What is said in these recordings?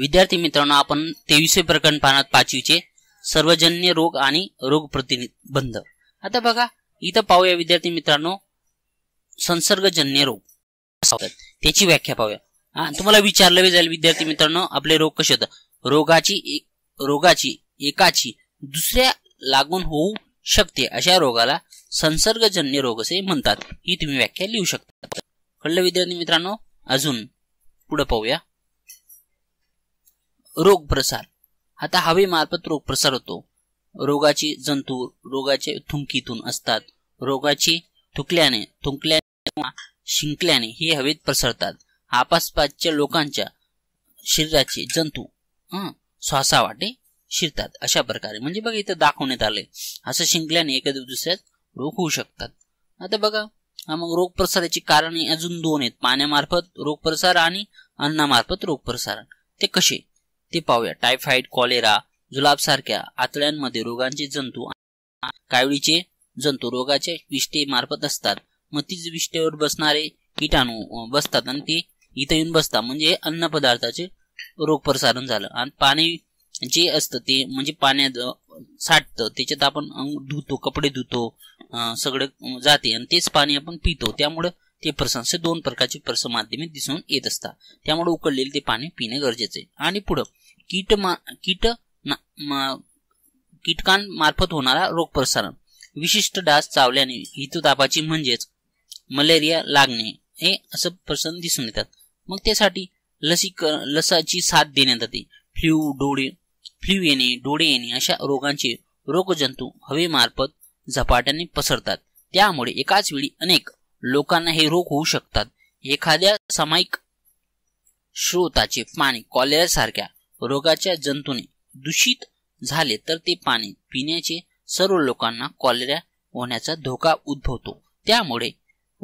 विद्यार्थी मित्रांनो आपण तेवीसवे प्रकरण पाहणार पाचवीचे सर्वजन्य रोग आणि रोग प्रतिबंध आता बघा इथं पाहूया विद्यार्थी मित्रांनो संसर्गजन्य रोग त्याची व्याख्या पाहूया तुम्हाला विचारलं जाईल विद्यार्थी मित्रांनो आपले रोग कसे होतात रोगाची एक रोगाची एकाची दुसऱ्या लागून होऊ शकते अशा रोगाला संसर्गजन्य रोग असे म्हणतात ही तुम्ही व्याख्या लिहू शकता कळलं विद्यार्थी मित्रांनो अजून पुढे पाहूया रोगप्रसार आता हवेमार्फत प्रसार होतो रोगाची जंतू रोगाचे थुंकीतून असतात रोगाची थुकल्याने थुंकल्याने शिंकल्याने हे हवेत पसरतात आपासपासच्या लोकांच्या शरीराचे जंतू श्वासा वाटे शिरतात अशा प्रकारे म्हणजे बघा इथं दाखवण्यात आले असं शिंकल्याने एखाद्या दुसऱ्यात रोग होऊ शकतात आता बघा मग रोग प्रसाराची कारणे अजून दोन आहेत पाण्यामार्फत रोगप्रसार आणि अन्नामार्फत रोगप्रसारण ते कसे ते पाहूया टायफाईड कॉलेरा जुलाबसारख्या सारख्या आतड्यांमध्ये रोगांचे जंतू कावळीचे जंतू रोगाचे विष्टे मार्फत असतात मग तीच विष्टेवर बसणारे किटाणू बसतात आणि ते इथं येऊन बसतात म्हणजे अन्न पदार्थाचे रोग प्रसारण झालं आणि पाणी जे असतं ते म्हणजे पाण्यात साठतं त्याच्यात आपण धुतो कपडे धुतो सगळं जाते आणि तेच पाणी आपण पितो त्यामुळे ते प्रसंग दोन प्रकारचे माध्यमे दिसून येत असतात त्यामुळे उकळलेले ते पाणी पिणे गरजेचे आहे आणि पुढं कीट मा, कीट कीटकांमार्फत होणारा रोग प्रसारण विशिष्ट डास चावल्याने हिततापाची म्हणजेच मलेरिया लागणे हे असं प्रसन्न दिसून येतात मग त्यासाठी लसीकरण लसाची साथ देण्यात येते फ्ल्यू डोळे फ्ल्यू येणे डोळे येणे अशा रोगांचे रोगजंतू हवेमार्फत झपाट्याने पसरतात त्यामुळे एकाच वेळी अनेक लोकांना हे रोग होऊ शकतात एखाद्या सामायिक स्रोताचे पाणी कॉलेरा रोगाच्या जंतूने दूषित झाले तर ते पाणी पिण्याचे सर्व लोकांना कॉलेरा होण्याचा धोका उद्भवतो त्यामुळे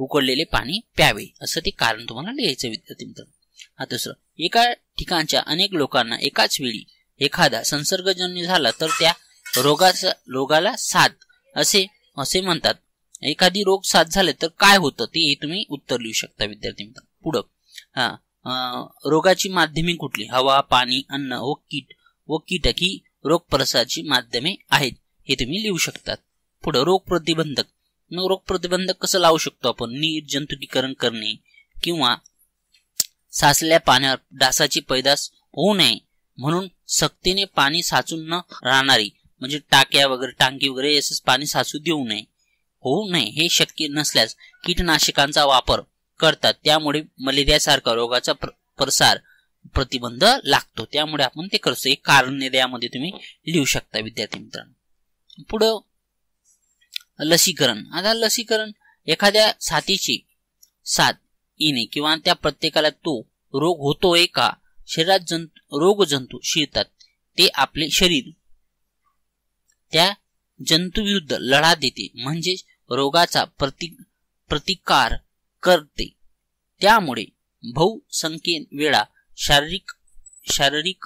उकडलेले पाणी प्यावे असं ते कारण तुम्हाला लिहायचं विद्यार्थी मित्रांनो हा दुसरं एका ठिकाणच्या अनेक लोकांना एकाच वेळी एखादा संसर्गजन्य झाला तर त्या रोगाचा रोगाला साथ असे असे म्हणतात एखादी रोग साथ झाले तर काय होतं ते तुम्ही उत्तर लिहू शकता विद्यार्थी मित्रांनो पुढं हा रोगाची माध्यमे कुठली हवा पाणी अन्न व कीट व कीटक ही रोग प्रसाराची माध्यमे आहेत हे तुम्ही लिहू शकतात पुढे रोग प्रतिबंधक मग रोग प्रतिबंधक कसं लावू शकतो आपण नीर जंतुकीकरण करणे किंवा साचल्या पाण्यावर डासाची पैदास होऊ नये म्हणून सक्तीने पाणी साचून न राहणारी म्हणजे टाक्या वगैरे टांकी वगैरे याच पाणी साचू देऊ नये होऊ नये हे शक्य नसल्यास कीटनाशकांचा वापर करतात त्यामुळे मलेरियासारखा रोगाचा प्र, प्रसार प्रतिबंध लागतो त्यामुळे आपण ते करतो एक कारण यामध्ये तुम्ही लिहू शकता विद्यार्थी मित्रांनो पुढं लसीकरण आता लसीकरण एखाद्या साथीची साथ येणे किंवा त्या प्रत्येकाला तो रोग होतोय का शरीरात जंतू रोग जंतू शिरतात ते आपले शरीर त्या जंतूविरुद्ध लढा देते म्हणजे रोगाचा प्रति प्रतिकार करते त्यामुळे बहुसंख्येन वेळा शारीरिक शारीरिक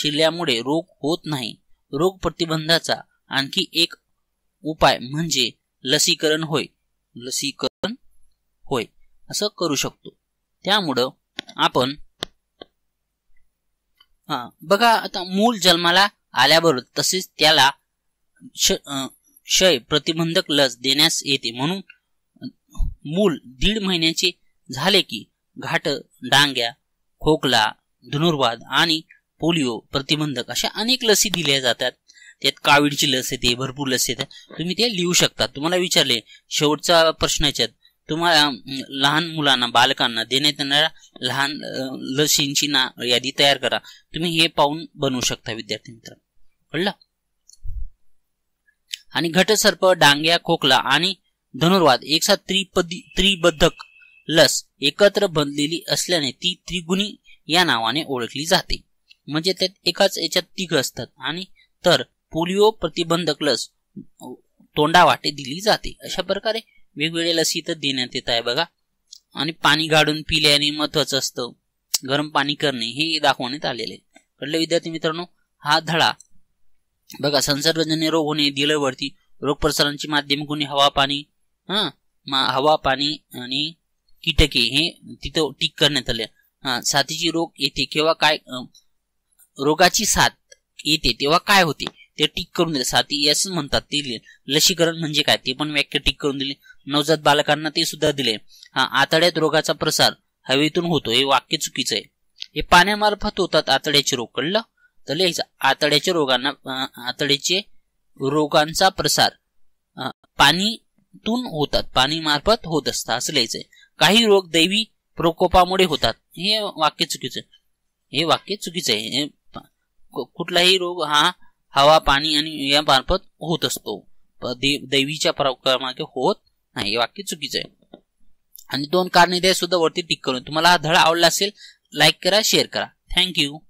शिल्ल्यामुळे रोग होत नाही रोग प्रतिबंधाचा आणखी एक उपाय म्हणजे लसीकरण होय लसीकरण होय असं करू शकतो त्यामुळं आपण बघा आता मूल जन्माला आल्याबरोबर तसेच त्याला क्षय प्रतिबंधक लस देण्यास येते म्हणून मूल दीड महिन्याचे झाले की घाट डांग्या खोकला धनुर्वाद आणि पोलिओ प्रतिबंधक अशा अनेक लसी दिल्या जातात त्यात कावीडची लस येते भरपूर लस येतात तुम्ही ते लिहू शकता तुम्हाला विचारले शेवटचा प्रश्न याच्यात तुम्हाला लहान मुलांना बालकांना देण्यात येणाऱ्या लहान लसींची ना यादी तयार करा तुम्ही हे पाहून बनवू शकता विद्यार्थी मित्र कळलं आणि घटसर्प डांग्या खोकला आणि धनुर्वाद साथ त्रिपदी त्रिबद्धक लस एकत्र बनलेली असल्याने ती त्रिगुणी या नावाने ओळखली जाते म्हणजे त्यात एकाच याच्यात तिघ असतात आणि तर पोलिओ प्रतिबंधक लस तोंडावाटे दिली जाते अशा प्रकारे वेगवेगळे लसी तर देण्यात येत आहे बघा आणि पाणी गाडून पिल्याने महत्वाचं असतं गरम पाणी करणे हे दाखवण्यात आलेले आहे विद्यार्थी मित्रांनो हा धडा बघा संसर्गजन्य रोग होणे वरती रोग प्रसारांची माध्यम गुन्हे हवा पाणी हा हवा पाणी आणि कीटके हे तिथं टीक करण्यात आले साथीची रोग येते किंवा काय रोगाची साथ येते तेव्हा काय होते ते टिक करून दिले साथी असं म्हणतात ते लसीकरण म्हणजे काय ते पण व्याख्या टिक करून दिले नवजात बालकांना ते सुद्धा दिले हा आतड्यात रोगाचा प्रसार हवेतून होतो हे वाक्य चुकीचं आहे हे पाण्यामार्फत होतात आतड्याचे रोग कळलं तर लिहायचं आतड्याच्या रोगांना आतड्याचे रोगांचा प्रसार पाणी तून होतात पाणी मार्फत होत असतात असं लिहायचंय काही रोग दैवी प्रकोपामुळे होतात हे वाक्य चुकीचं हे वाक्य चुकीचं आहे कुठलाही रोग हा हवा पाणी आणि या मार्फत होत असतो दैवीच्या प्रक्रमागे होत नाही हे वाक्य चुकीचं आहे आणि दोन कारणे सुद्धा वरती टिक करून तुम्हाला हा धडा आवडला असेल लाईक करा शेअर करा थँक्यू